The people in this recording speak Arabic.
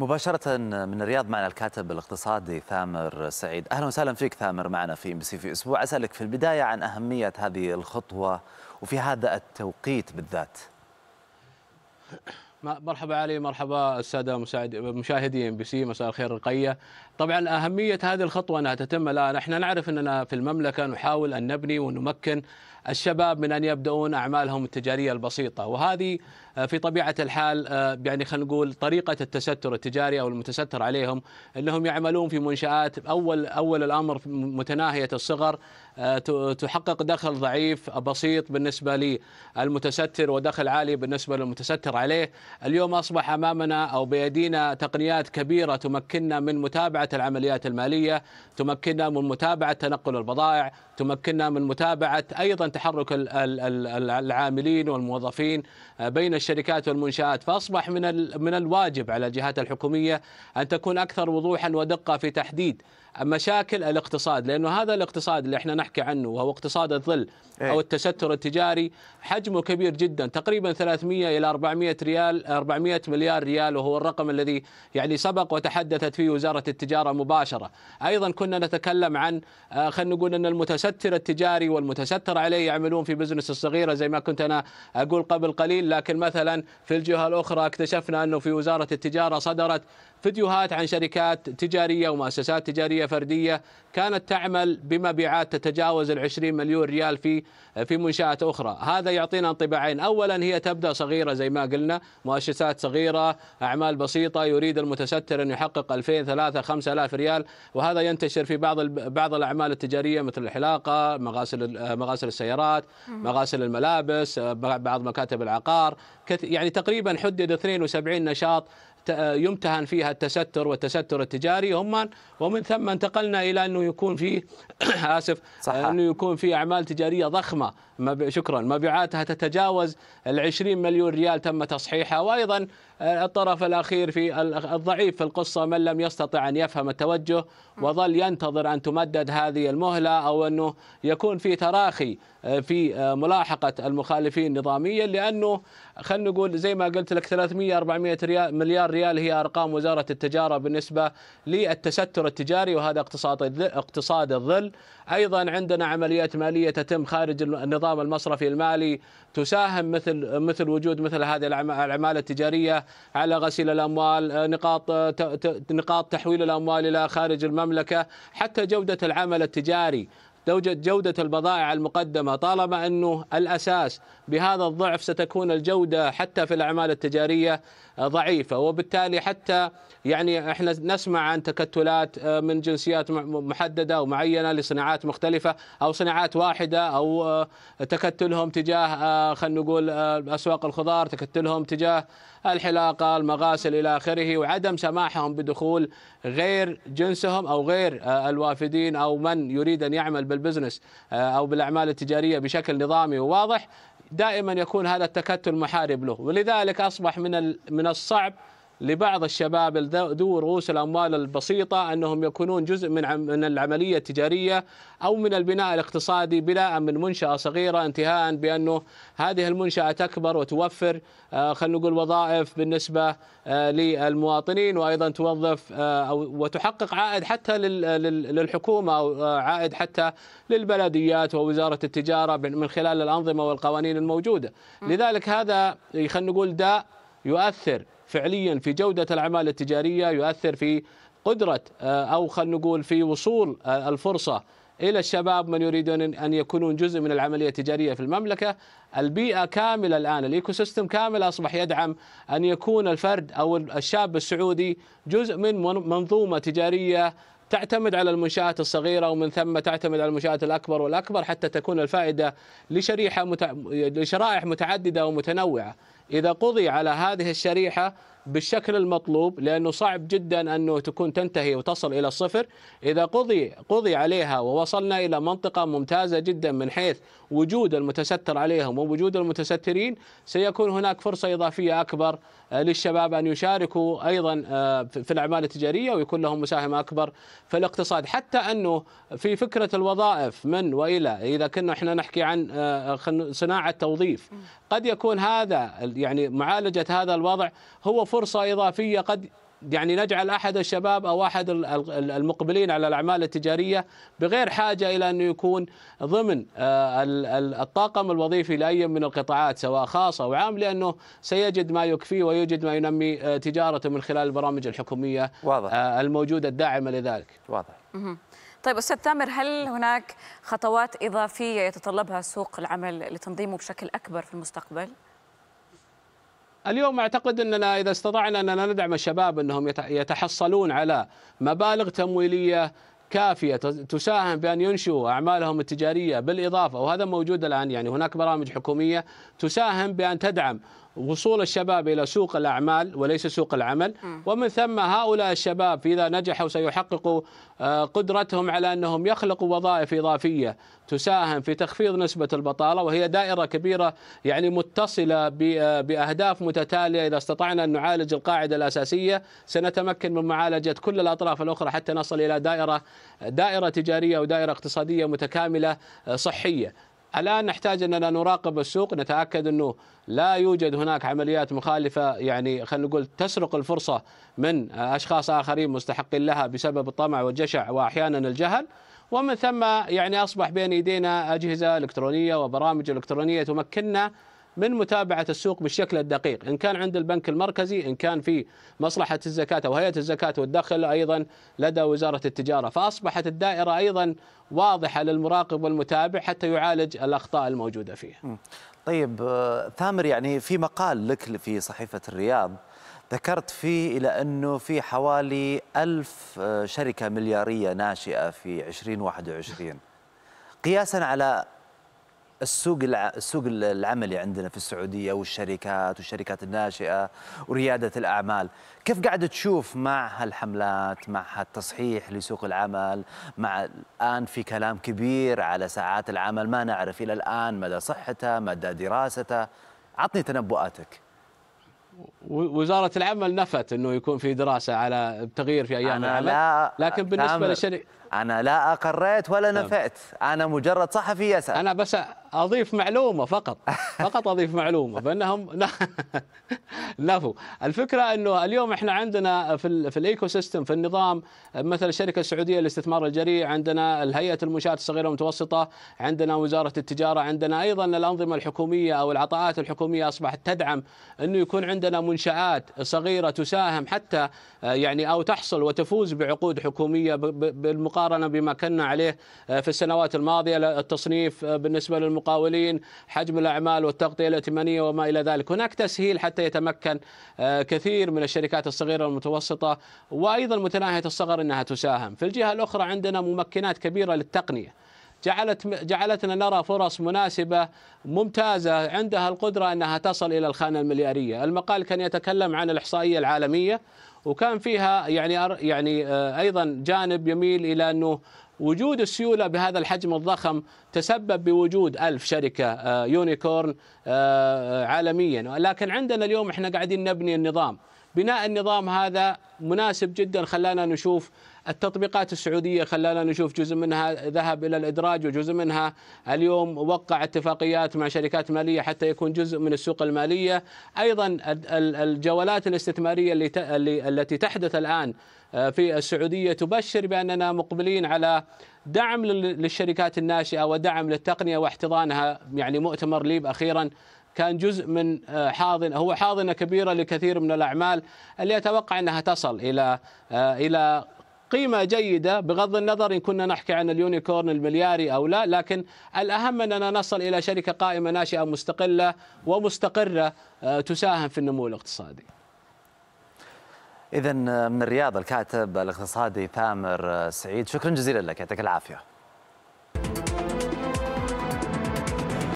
مباشرة من الرياض معنا الكاتب الاقتصادي ثامر سعيد أهلا وسهلا فيك ثامر معنا في ام بي سي في أسبوع أسألك في البداية عن أهمية هذه الخطوة وفي هذا التوقيت بالذات مرحبا علي مرحبا الساده مشاهدي ام بي سي مساء الخير رقيه طبعا اهميه هذه الخطوه انها تتم الان احنا نعرف اننا في المملكه نحاول ان نبني ونمكن الشباب من ان يبداون اعمالهم التجاريه البسيطه وهذه آه، في طبيعه الحال آه، يعني خلينا نقول طريقه التستر التجاري او المتستر عليهم انهم يعملون في منشات اول اول الامر متناهيه الصغر آه، تحقق دخل ضعيف بسيط بالنسبه للمتستر ودخل عالي بالنسبه للمتستر عليه، اليوم اصبح امامنا او بايدينا تقنيات كبيره تمكننا من متابعه العمليات الماليه، تمكننا من متابعه تنقل البضائع، تمكننا من متابعه ايضا تحرك العاملين والموظفين بين الشركات الشركات والمنشآت فأصبح من من الواجب على الجهات الحكومية أن تكون أكثر وضوحا ودقة في تحديد مشاكل الاقتصاد لانه هذا الاقتصاد اللي احنا نحكي عنه وهو اقتصاد الظل إيه. او التستر التجاري حجمه كبير جدا تقريبا 300 الى 400 ريال 400 مليار ريال وهو الرقم الذي يعني سبق وتحدثت فيه وزاره التجاره مباشره ايضا كنا نتكلم عن آه، خلينا نقول ان المتستر التجاري والمتستر عليه يعملون في بزنس الصغيره زي ما كنت انا اقول قبل قليل لكن مثلا في الجهه الاخرى اكتشفنا انه في وزاره التجاره صدرت فيديوهات عن شركات تجاريه ومؤسسات تجاريه عمليه فرديه كانت تعمل بمبيعات تتجاوز ال 20 مليون ريال في في منشات اخرى، هذا يعطينا انطباعين، اولا هي تبدا صغيره زي ما قلنا، مؤسسات صغيره، اعمال بسيطه يريد المتستر ان يحقق 2000 3 5000 ريال وهذا ينتشر في بعض بعض الاعمال التجاريه مثل الحلاقه، مغاسل مغاسل السيارات، مغاسل الملابس، بعض مكاتب العقار، يعني تقريبا حدد 72 نشاط آه، يمتهن فيها التستر والتستر التجاري هم ومن ثم انتقلنا الى انه يكون في اسف آه، صح. انه يكون في اعمال تجاريه ضخمه شكرا مبيعاتها تتجاوز ال 20 مليون ريال تم تصحيحها وايضا آه، الطرف الأخير في الضعيف في القصة من لم يستطع أن يفهم التوجه وظل ينتظر أن تمدد هذه المهلة أو أنه يكون في تراخي آه، في آه، ملاحقة المخالفين نظاميا لأنه خلينا نقول زي ما قلت لك 300 400 ريال مليار ريال هي أرقام وزارة التجارة بالنسبة للتستر التجاري وهذا اقتصاد اقتصاد الظل ايضا عندنا عمليات ماليه تتم خارج النظام المصرفي المالي تساهم مثل مثل وجود مثل هذه العماله التجاريه على غسيل الاموال آه، نقاط آه، نقاط تحويل الاموال الى خارج المملكه حتى جوده العمل التجاري جودة البضائع المقدمة طالما أنه الأساس بهذا الضعف ستكون الجودة حتى في الأعمال التجارية ضعيفة وبالتالي حتى يعني احنا نسمع عن تكتلات آه، من جنسيات محددة ومعينة لصناعات مختلفة أو صناعات واحدة أو آه، تكتلهم تجاه آه، خلينا نقول أسواق الخضار تكتلهم تجاه الحلاقة المغاسل إلى آخره وعدم سماحهم بدخول غير جنسهم أو غير الوافدين أو من يريد أن يعمل بال بالبزنس آه، او بالاعمال التجاريه بشكل نظامي وواضح دائما يكون هذا التكتل محارب له ولذلك اصبح من من الصعب لبعض الشباب ذو رؤوس الاموال البسيطه انهم يكونون جزء من من العمليه التجاريه او من البناء الاقتصادي بناء من منشاه صغيره انتهاء بانه هذه المنشاه تكبر وتوفر آه، خلينا نقول وظائف بالنسبه آه، للمواطنين وايضا توظف آه، وتحقق عائد حتى للحكومه او عائد حتى للبلديات ووزاره التجاره من خلال الانظمه والقوانين الموجوده لذلك هذا خلينا نقول داء يؤثر فعليا في جودة الأعمال التجارية يؤثر في قدرة آه، أو خلينا نقول في وصول آه، الفرصة الى الشباب من يريدون ان يكونون جزء من العمليه التجاريه في المملكه، البيئه كامله الان الايكو سيستم كامل اصبح يدعم ان يكون الفرد او الشاب السعودي جزء من منظومه تجاريه تعتمد على المنشآت الصغيرة ومن ثم تعتمد على المنشآت الأكبر والأكبر حتى تكون الفائدة لشريحة متع... لشرائح متعددة ومتنوعة إذا قضي على هذه الشريحة بالشكل المطلوب لانه صعب جدا انه تكون تنتهي وتصل الى الصفر اذا قضي قضي عليها ووصلنا الى منطقه ممتازه جدا من حيث وجود المتستر عليهم ووجود المتسترين سيكون هناك فرصه اضافيه اكبر آه، للشباب ان يشاركوا ايضا آه، في الاعمال التجاريه ويكون لهم مساهمه اكبر في الاقتصاد حتى انه في فكره الوظائف من والى اذا كنا احنا نحكي عن آه، صناعه توظيف قد يكون هذا يعني معالجه هذا الوضع هو فرصة فرصة إضافية قد يعني نجعل احد الشباب او احد المقبلين على الاعمال التجاريه بغير حاجه الى انه يكون ضمن آه، الطاقم الوظيفي لاي من القطاعات سواء خاص او عام لانه سيجد ما يكفيه ويجد ما ينمي آه، تجارته من خلال البرامج الحكوميه واضح. آه، الموجوده الداعمه لذلك. واضح. طيب استاذ تامر هل هناك خطوات اضافيه يتطلبها سوق العمل لتنظيمه بشكل اكبر في المستقبل؟ اليوم اعتقد اننا اذا استطعنا اننا ندعم الشباب انهم يتحصلون على مبالغ تمويليه كافيه تساهم بان ينشئوا اعمالهم التجاريه بالاضافه وهذا موجود الان يعني هناك برامج حكوميه تساهم بان تدعم وصول الشباب الى سوق الاعمال وليس سوق العمل آه. ومن ثم هؤلاء الشباب اذا نجحوا سيحققوا آه، قدرتهم على انهم يخلقوا وظائف اضافيه تساهم في تخفيض نسبه البطاله وهي دائره كبيره يعني متصله آه، باهداف متتاليه اذا استطعنا ان نعالج القاعده الاساسيه سنتمكن من معالجه كل الاطراف الاخرى حتى نصل الى دائره دائره تجاريه ودائره اقتصاديه متكامله صحيه الان نحتاج اننا نراقب السوق نتاكد انه لا يوجد هناك عمليات مخالفه يعني خلينا نقول تسرق الفرصه من اشخاص اخرين مستحقين لها بسبب الطمع والجشع واحيانا الجهل ومن ثم يعني اصبح بين ايدينا اجهزه الكترونيه وبرامج الكترونيه تمكننا من متابعة السوق بالشكل الدقيق إن كان عند البنك المركزي إن كان في مصلحة الزكاة أو هيئة الزكاة والدخل أيضا لدى وزارة التجارة فأصبحت الدائرة أيضا واضحة للمراقب والمتابع حتى يعالج الأخطاء الموجودة فيها طيب آه، ثامر يعني في مقال لك في صحيفة الرياض ذكرت فيه إلى أنه في حوالي ألف آه، شركة مليارية ناشئة في 2021 قياسا على السوق السوق العملي عندنا في السعوديه والشركات والشركات الناشئه ورياده الاعمال، كيف قاعد تشوف مع هالحملات، مع هالتصحيح لسوق العمل، مع الان في كلام كبير على ساعات العمل ما نعرف الى الان مدى صحته، مدى دراسته، عطني تنبؤاتك. وزاره العمل نفت انه يكون في دراسه على التغيير في ايام العمل لا لكن بالنسبه للشركه أنا لا أقريت ولا نعم. نفعت أنا مجرد صحفي يسأل أنا بس أضيف معلومة فقط فقط أضيف معلومة بأنهم نعم. نفوا الفكرة أنه اليوم إحنا عندنا في, في الإيكو سيستم في النظام مثل الشركة السعودية للاستثمار الجريء عندنا الهيئة المنشآت الصغيرة والمتوسطة عندنا وزارة التجارة عندنا أيضا الأنظمة الحكومية أو العطاءات الحكومية أصبحت تدعم أنه يكون عندنا منشآت صغيرة تساهم حتى يعني أو تحصل وتفوز بعقود حكومية بالمقابل مقارنه بما كنا عليه آه، في السنوات الماضيه التصنيف آه، بالنسبه للمقاولين حجم الاعمال والتغطيه الائتمانيه وما الى ذلك هناك تسهيل حتى يتمكن آه، كثير من الشركات الصغيره والمتوسطه وايضا متناهيه الصغر انها تساهم في الجهه الاخرى عندنا ممكنات كبيره للتقنيه جعلت جعلتنا نرى فرص مناسبة ممتازة عندها القدرة أنها تصل إلى الخانة المليارية المقال كان يتكلم عن الإحصائية العالمية وكان فيها يعني يعني آه، ايضا جانب يميل الى انه وجود السيوله بهذا الحجم الضخم تسبب بوجود ألف شركه آه، يونيكورن آه، عالميا لكن عندنا اليوم احنا قاعدين نبني النظام بناء النظام هذا مناسب جدا خلانا نشوف التطبيقات السعودية خلانا نشوف جزء منها ذهب إلى الإدراج وجزء منها اليوم وقع اتفاقيات مع شركات مالية حتى يكون جزء من السوق المالية أيضا الجولات الاستثمارية التي تحدث الآن آه، في السعودية تبشر بأننا مقبلين على دعم للشركات الناشئة ودعم للتقنية واحتضانها يعني مؤتمر ليب أخيرا كان جزء من آه، حاضنه هو حاضنه كبيره لكثير من الاعمال اللي اتوقع انها تصل الى آه، الى قيمه جيده بغض النظر ان كنا نحكي عن اليونيكورن الملياري او لا لكن الاهم اننا نصل الى شركه قائمه ناشئه مستقله ومستقره آه، تساهم في النمو الاقتصادي إذا من الرياض الكاتب الاقتصادي ثامر سعيد شكرا جزيلا لك يعطيك العافية